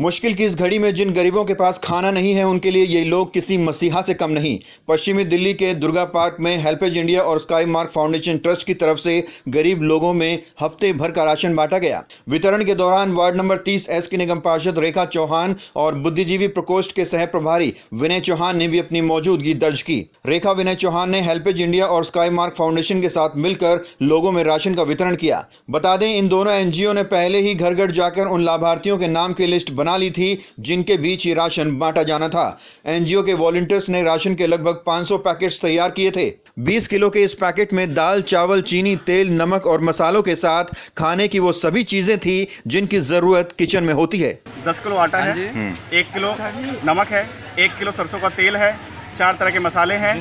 मुश्किल की इस घड़ी में जिन गरीबों के पास खाना नहीं है उनके लिए ये लोग किसी मसीहा से कम नहीं पश्चिमी दिल्ली के दुर्गा पार्क में हेल्पेज इंडिया और स्काई मार्क फाउंडेशन ट्रस्ट की तरफ से गरीब लोगों में हफ्ते भर का राशन बांटा गया वितरण के दौरान वार्ड नंबर 30 एस के निगम पार्षद रेखा चौहान और बुद्धिजीवी प्रकोष्ठ के सह प्रभारी विनय चौहान ने भी अपनी मौजूदगी दर्ज की रेखा विनय चौहान ने हेल्पेज इंडिया और स्काई मार्क फाउंडेशन के साथ मिलकर लोगों में राशन का वितरण किया बता दें इन दोनों एनजीओ ने पहले ही घर घर जाकर उन लाभार्थियों के नाम की लिस्ट बना ली थी जिनके बीच ही राशन बांटा जाना था एनजीओ के वॉल्टियर्स ने राशन के लगभग 500 पैकेट्स तैयार किए थे 20 किलो के इस पैकेट में दाल चावल चीनी तेल नमक और मसालों के साथ खाने की वो सभी चीज़ें थी जिनकी ज़रूरत किचन में होती है दस किलो आटा है हाँ एक किलो नमक है एक किलो सरसों का तेल है चार तरह के मसाले हैं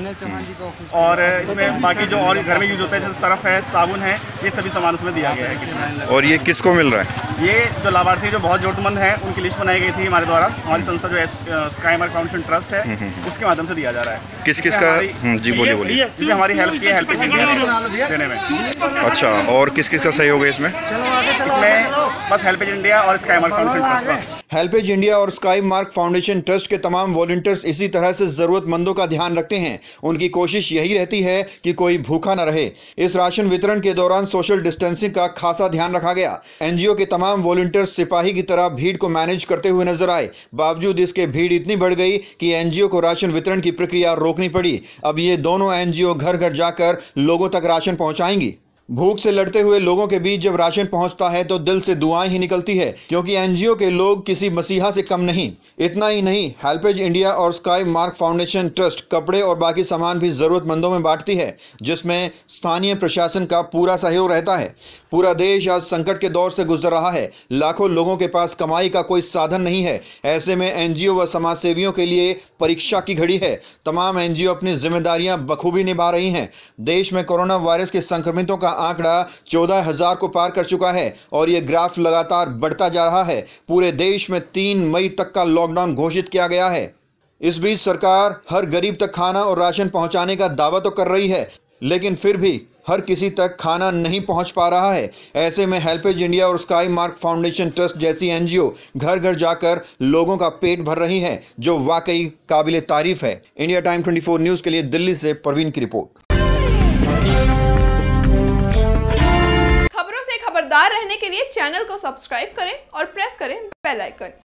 और इसमें बाकी जो और घर में यूज़ होते हैं जैसे सरफ है साबुन है ये सभी सामान उसमें दिया गया है और ये किसको मिल रहा है ये जो लाभार्थी जो बहुत जरूरतमंद है उनकी लिस्ट बनाई गई थी हमारे द्वारा हमारी संस्था जो स्काइमर फाउंडेशन ट्रस्ट है उसके हम्म, हम्म, हम्म। माध्यम से दिया जा रहा है किस किस का जी बोलिए बोलिए हमारी हेल्प की हेल्प देने में अच्छा और किस किस का सहयोग है इसमें इसमें बस हेल्पेज इंडिया और Sky Mark foundation trust HelpAge India और स्काई मार्क फाउंडेशन ट्रस्ट के तमाम वॉल्टियर्स इसी तरह से ज़रूरतमंदों का ध्यान रखते हैं उनकी कोशिश यही रहती है कि कोई भूखा न रहे इस राशन वितरण के दौरान सोशल डिस्टेंसिंग का खासा ध्यान रखा गया एनजीओ के तमाम वॉल्टियर्स सिपाही की तरह भीड़ को मैनेज करते हुए नजर आए बावजूद इसके भीड़ इतनी बढ़ गई कि एन को राशन वितरण की प्रक्रिया रोकनी पड़ी अब ये दोनों एनजीओ घर घर जाकर लोगों तक राशन पहुँचाएंगी भूख से लड़ते हुए लोगों के बीच जब राशन पहुंचता है तो दिल से दुआएं ही निकलती है क्योंकि एनजीओ के लोग किसी मसीहा से कम नहीं इतना ही नहीं हेल्पेज इंडिया और स्काई मार्क फाउंडेशन ट्रस्ट कपड़े और बाकी सामान भी ज़रूरतमंदों में बांटती है जिसमें स्थानीय प्रशासन का पूरा सहयोग रहता है पूरा देश आज संकट के दौर से गुजर रहा है लाखों लोगों के पास कमाई का कोई साधन नहीं है ऐसे में एनजीओ व समाज सेवियों के लिए परीक्षा की घड़ी है तमाम एनजीओ अपनी जिम्मेदारियां बखूबी निभा रही हैं देश में कोरोना वायरस के संक्रमितों का आंकड़ा चौदह हजार को पार कर चुका है और यह ग्राफ लगातार बढ़ता जा रहा है पूरे देश में तीन मई तक का लॉकडाउन घोषित किया गया है इस बीच सरकार हर गरीब तक खाना और राशन पहुंचाने का दावा तो कर रही है लेकिन फिर भी हर किसी तक खाना नहीं पहुंच पा रहा है ऐसे में हेल्पेज इंडिया और स्काई मार्क फाउंडेशन ट्रस्ट जैसी एनजीओ घर घर जाकर लोगों का पेट भर रही हैं जो वाकई काबिल तारीफ है इंडिया टाइम 24 न्यूज़ के लिए दिल्ली से परवीन की रिपोर्ट के लिए चैनल को सब्सक्राइब करें और प्रेस करें बेल आइकन